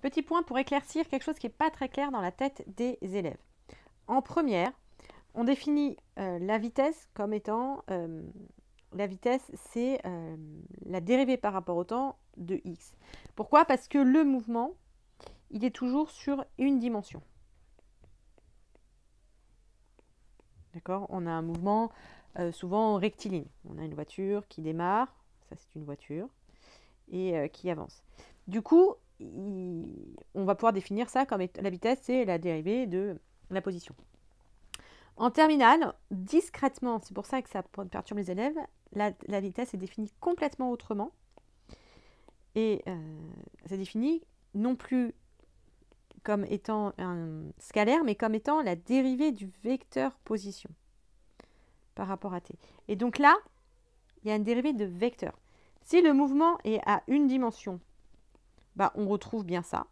Petit point pour éclaircir quelque chose qui n'est pas très clair dans la tête des élèves. En première, on définit euh, la vitesse comme étant... Euh, la vitesse, c'est euh, la dérivée par rapport au temps de x. Pourquoi Parce que le mouvement, il est toujours sur une dimension. D'accord On a un mouvement souvent rectiligne. On a une voiture qui démarre, ça c'est une voiture, et qui avance. Du coup, on va pouvoir définir ça comme la vitesse, c'est la dérivée de la position. En terminale, discrètement, c'est pour ça que ça perturbe les élèves, la, vitesse est définie complètement autrement. Et euh, c'est défini non plus comme étant un scalaire, mais comme étant la dérivée du vecteur position par rapport à t. Et donc là, il y a une dérivée de vecteur. Si le mouvement est à une dimension, bah, on retrouve bien ça.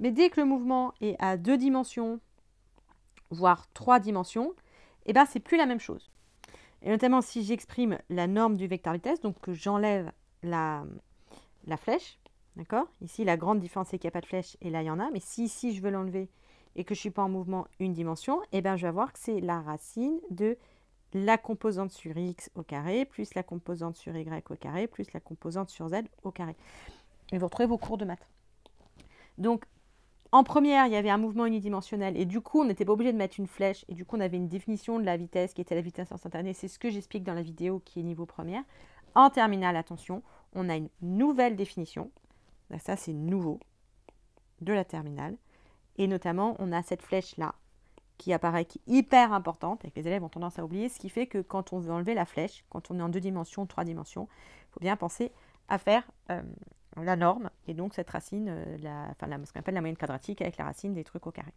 Mais dès que le mouvement est à deux dimensions, voire trois dimensions, eh ben, c'est plus la même chose. Et notamment si j'exprime la norme du vecteur vitesse, donc que j'enlève la, la, flèche, d'accord Ici, la grande différence, c'est qu'il n'y a pas de flèche et là, il y en a. Mais si ici, je veux l'enlever et que je ne suis pas en mouvement une dimension, eh ben, je vais voir que c'est la racine de la composante sur x au carré, plus la composante sur y au carré, plus la composante sur z au carré. Et vous retrouvez vos cours de maths. Donc, en première, il y avait un mouvement unidimensionnel et du coup, on n'était pas obligé de mettre une flèche et du coup, on avait une définition de la vitesse qui était la vitesse instantanée. C'est ce que j'explique dans la vidéo qui est niveau première. En terminale, attention, on a une nouvelle définition. Ça, c'est nouveau de la terminale. Et notamment, on a cette flèche-là qui apparaît hyper importante et que les élèves ont tendance à oublier, ce qui fait que quand on veut enlever la flèche, quand on est en deux dimensions, trois dimensions, il faut bien penser à faire euh, la norme, et donc cette racine, euh, la, enfin, ce qu'on appelle la moyenne quadratique avec la racine des trucs au carré.